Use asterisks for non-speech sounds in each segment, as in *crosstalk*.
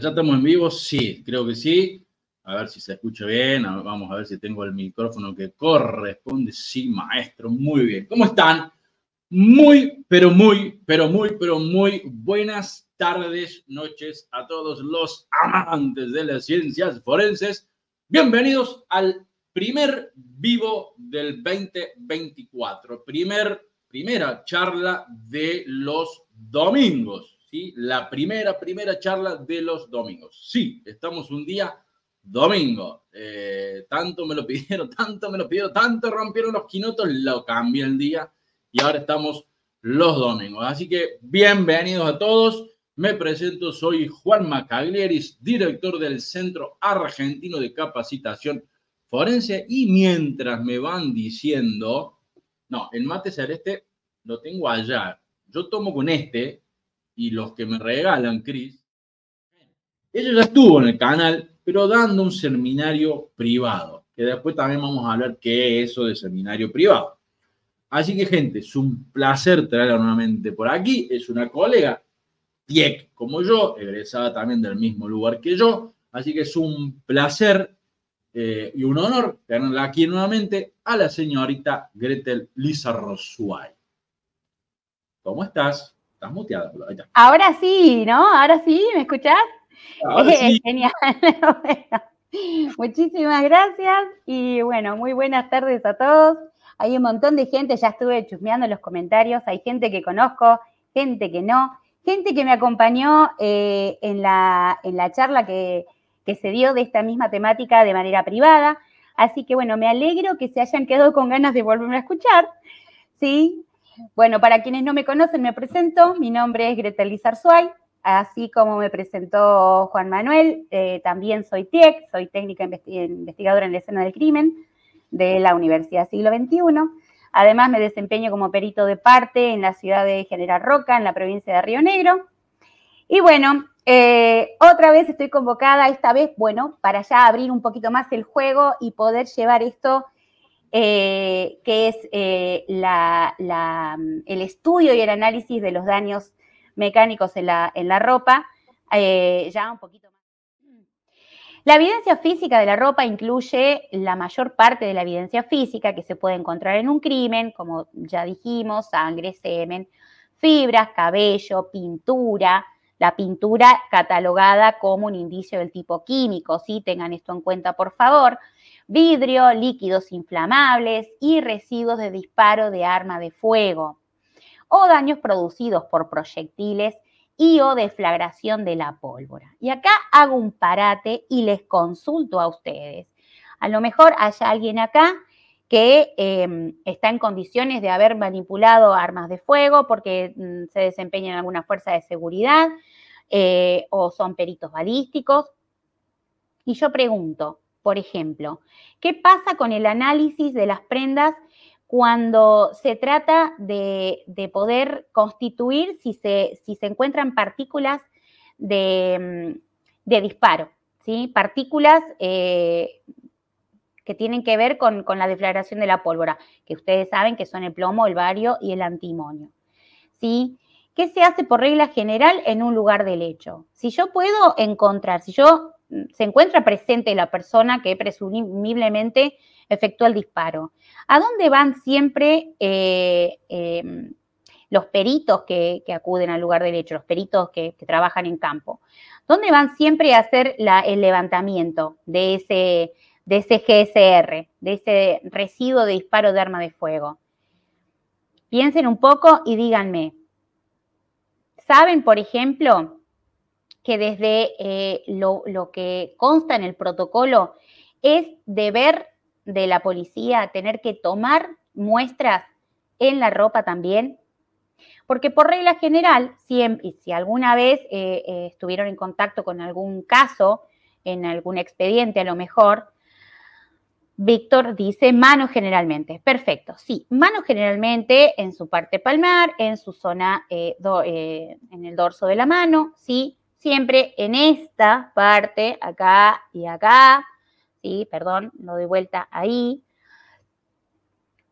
¿Ya estamos en vivo? Sí, creo que sí. A ver si se escucha bien. Vamos a ver si tengo el micrófono que corresponde. Sí, maestro. Muy bien. ¿Cómo están? Muy, pero muy, pero muy, pero muy buenas tardes, noches a todos los amantes de las ciencias forenses. Bienvenidos al primer vivo del 2024. Primer, primera charla de los domingos. ¿sí? La primera, primera charla de los domingos. Sí, estamos un día domingo. Eh, tanto me lo pidieron, *laughs* tanto me lo pidieron, tanto rompieron los quinotos, lo cambié el día y ahora estamos los domingos. Así que bienvenidos a todos. Me presento, soy Juan Macaglieris, director del Centro Argentino de Capacitación Forense. Y mientras me van diciendo, no, el mate celeste lo tengo allá. Yo tomo con este, y los que me regalan, Chris ella ya estuvo en el canal, pero dando un seminario privado, que después también vamos a hablar qué es eso de seminario privado. Así que, gente, es un placer traerla nuevamente por aquí. Es una colega, TIEC, como yo, egresada también del mismo lugar que yo. Así que es un placer eh, y un honor tenerla aquí nuevamente a la señorita Gretel Suárez. ¿Cómo estás? Estás muteada, Ahora sí, ¿no? Ahora sí, ¿me escuchás? Eh, genial. *laughs* muchísimas gracias y bueno, muy buenas tardes a todos. Hay un montón de gente, ya estuve chusmeando los comentarios, hay gente que conozco, gente que no, gente que me acompañó eh, en, la, charla que, que se dio de esta misma temática de manera privada. Así que bueno, me alegro que se hayan quedado con ganas de volverme a escuchar. ¿sí? Bueno, para quienes no me conocen, me presento. Mi nombre es Greta Lizarzuay, así como me presentó Juan Manuel. Eh, también soy TIEC, soy técnica investigadora en la escena del crimen de la Universidad Siglo XXI. Además, me desempeño como perito de parte en la ciudad de General Roca, en la provincia de Río Negro. Y bueno, eh, otra vez estoy convocada, esta vez, bueno, para ya abrir un poquito más el juego y poder llevar esto eh, que es eh, mm, el estudio y el análisis de los daños mecánicos en la, ropa, eh, ya un poquito más. La evidencia física de la ropa incluye la mayor parte de la evidencia física que se puede encontrar en un crimen, como ya dijimos, sangre, semen, fibras, cabello, pintura, la pintura catalogada como un indicio del tipo químico, ¿sí? tengan esto en cuenta por favor vidrio, líquidos inflamables y residuos de disparo de arma de fuego, o daños producidos por proyectiles y o deflagración de la pólvora. Y acá hago un parate y les consulto a ustedes. A lo mejor haya alguien acá que em, está en condiciones de haber manipulado armas de fuego porque mm, se desempeña en alguna fuerza de seguridad eh, o son peritos balísticos. Y yo pregunto, por ejemplo. ¿Qué pasa con el análisis de las prendas cuando se trata de, poder constituir si se, si se encuentran partículas de, mm, disparo? ¿sí? Partículas eh, que tienen que ver con, con, la deflagración de la pólvora, que ustedes saben que son el plomo, el bario y el antimonio. ¿sí? ¿Qué se hace por regla general en un lugar del hecho? Si yo puedo encontrar, si yo se encuentra presente la persona que presumiblemente efectuó el disparo. ¿A dónde van siempre eh, em, los peritos que, acuden al lugar del hecho, los peritos que, trabajan en campo? ¿Dónde van siempre a hacer el levantamiento de ese, de ese GSR, de ese residuo de disparo de arma de fuego? Piensen un poco y díganme, ¿saben, por ejemplo, que desde eh, lo, que consta en el protocolo es deber de la policía tener que tomar muestras en la ropa también? Porque por regla general, siempre, si alguna vez eh, eh, estuvieron en contacto con algún caso, en algún expediente a lo mejor, Víctor dice mano generalmente. Perfecto, sí, mano generalmente en su parte palmar, en su zona, en el dorso de la mano, sí, siempre en esta parte, acá y acá, ¿sí? Perdón, lo doy vuelta ahí.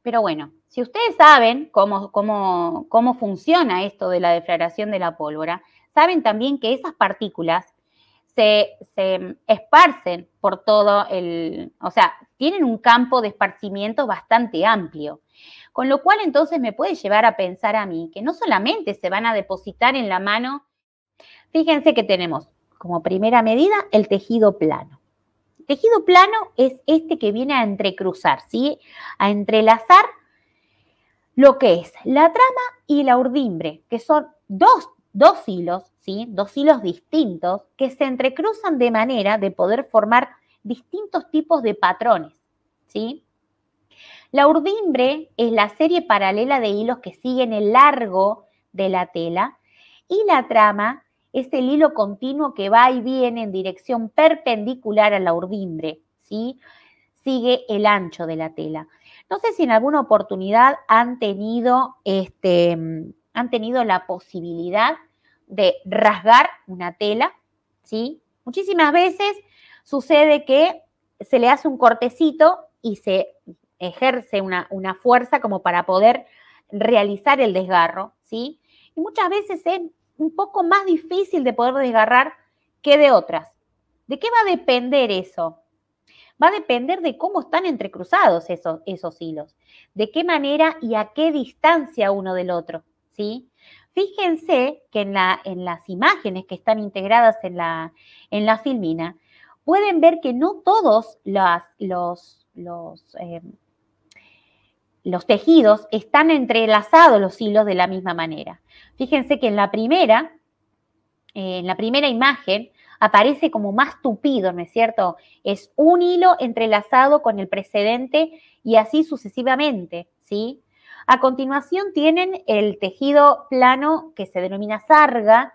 Pero bueno, si ustedes saben cómo, cómo, cómo funciona esto de la deflagración de la pólvora, saben también que esas partículas se, se, esparcen por todo el, o sea, tienen un campo de esparcimiento bastante amplio. Con lo cual entonces me puede llevar a pensar a mí que no solamente se van a depositar en la mano Fíjense que tenemos como primera medida el tejido plano. El tejido plano es este que viene a entrecruzar, ¿sí? a entrelazar lo que es la trama y la urdimbre, que son dos, hilos, ¿sí? dos hilos distintos que se entrecruzan de manera de poder formar distintos tipos de patrones. ¿sí? La urdimbre es la serie paralela de hilos que siguen el largo de la tela y la trama este hilo continuo que va y viene en dirección perpendicular a la urdimbre, ¿sí? Sigue el ancho de la tela. No sé si en alguna oportunidad han tenido, este, han tenido la posibilidad de rasgar una tela, ¿sí? Muchísimas veces sucede que se le hace un cortecito y se ejerce una, una fuerza como para poder realizar el desgarro, ¿sí? Y muchas veces en un poco más difícil de poder desgarrar que de otras. ¿De qué va a depender eso? Va a depender de cómo están entrecruzados esos, esos hilos, de qué manera y a qué distancia uno del otro, ¿sí? Fíjense que en, la, en las imágenes que están integradas en la, en la filmina, pueden ver que no todos los, los eh, los tejidos están entrelazados los hilos de la misma manera. Fíjense que en la primera, eh, en la primera imagen, aparece como más tupido, ¿no es cierto? Es un hilo entrelazado con el precedente y así sucesivamente, ¿sí? A continuación tienen el tejido plano que se denomina sarga,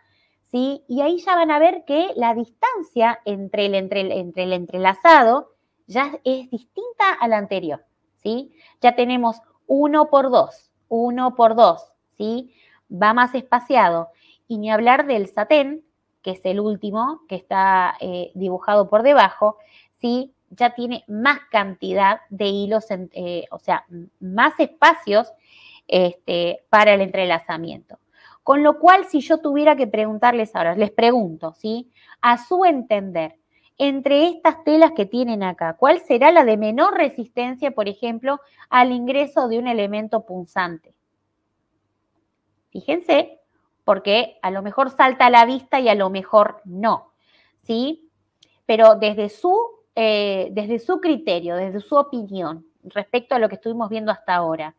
¿sí? Y ahí ya van a ver que la distancia entre entre el entrelazado ya es distinta a la anterior. ¿sí? Ya tenemos uno por dos, uno por dos, ¿sí? Va más espaciado. Y ni hablar del satén, que es el último, que está eh, dibujado por debajo, ¿sí? Ya tiene más cantidad de hilos, eh, o sea, más espacios este, para el entrelazamiento. Con lo cual, si yo tuviera que preguntarles ahora, les pregunto, ¿sí? A su entender, entre estas telas que tienen acá? ¿Cuál será la de menor resistencia, por ejemplo, al ingreso de un elemento punzante? Fíjense, porque a lo mejor salta a la vista y a lo mejor no, ¿sí? Pero desde su, eh, desde su criterio, desde su opinión respecto a lo que estuvimos viendo hasta ahora,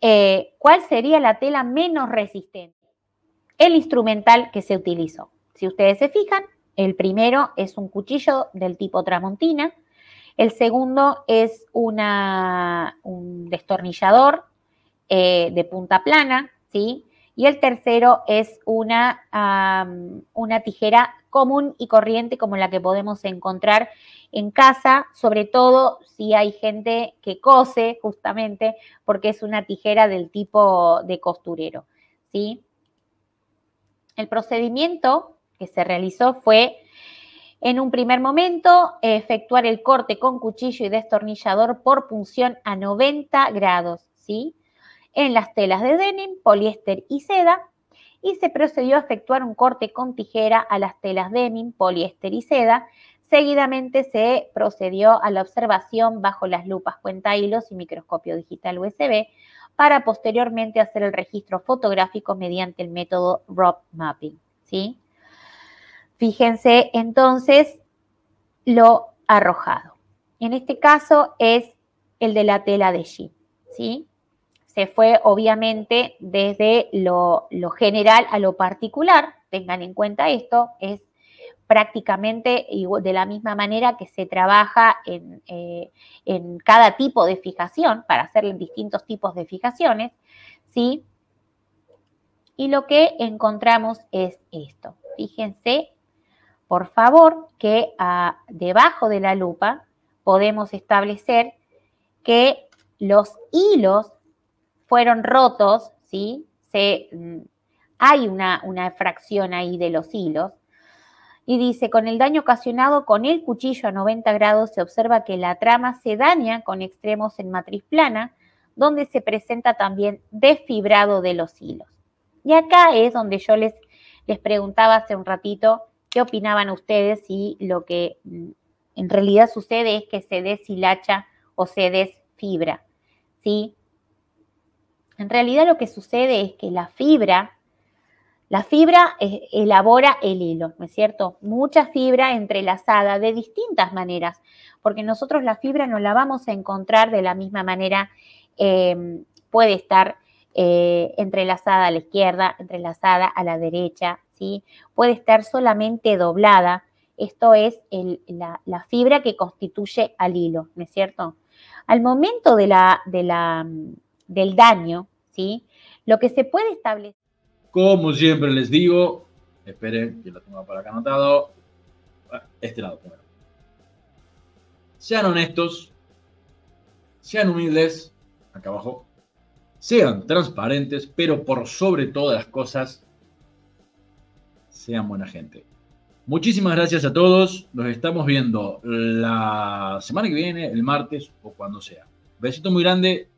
eh, ¿cuál sería la tela menos resistente? El instrumental que se utilizó. Si ustedes se fijan, el primero es un cuchillo del tipo tramontina, el segundo es una, un destornillador eh, de punta plana, ¿sí? Y el tercero es una, una tijera común y corriente como la que podemos encontrar en casa, sobre todo si hay gente que cose justamente porque es una tijera del tipo de costurero, ¿sí? El procedimiento que se realizó fue, en un primer momento, efectuar el corte con cuchillo y destornillador por punción a 90 grados, ¿sí? En las telas de denim, poliéster y seda, y se procedió a efectuar un corte con tijera a las telas denim, poliéster y seda. Seguidamente se procedió a la observación bajo las lupas cuenta hilos y microscopio digital USB para posteriormente hacer el registro fotográfico mediante el método Rob mapping. ¿sí? Fíjense entonces lo arrojado. En este caso es el de la tela de jean, ¿sí? Se fue obviamente desde lo, general a lo particular, tengan en cuenta esto, es prácticamente de la misma manera que se trabaja en, eh, en, cada tipo de fijación, para hacer distintos tipos de fijaciones, ¿sí? Y lo que encontramos es esto. Fíjense por favor, que ah, debajo de la lupa podemos establecer que los hilos fueron rotos, ¿sí? Mm, hay una, fracción ahí de los hilos. Y dice, con el daño ocasionado con el cuchillo a 90 grados se observa que la trama se daña con extremos en matriz plana, donde se presenta también desfibrado de los hilos. Y acá es donde yo les, les preguntaba hace un ratito qué opinaban ustedes si lo que mm, en realidad sucede es que se deshilacha o se desfibra. ¿sí? En realidad lo que sucede es que la fibra, la fibra eh, elabora el hilo, ¿no es cierto? Mucha fibra entrelazada de distintas maneras, porque nosotros la fibra no la vamos a encontrar de la misma manera, em, puede estar eh, entrelazada a la izquierda, entrelazada a la derecha, puede estar solamente doblada. Esto es la, fibra que constituye al hilo, ¿no es cierto? Al momento de la, mm, del daño, ¿sí? lo que se puede establecer... Como siempre les digo, esperen que lo tengo para acá anotado, este lado primero. Sean honestos, sean humildes, acá abajo, sean transparentes, pero por sobre todas las cosas, sean buena gente. Muchísimas gracias a todos. Nos estamos viendo la semana que viene, el martes o cuando sea. Besito muy grande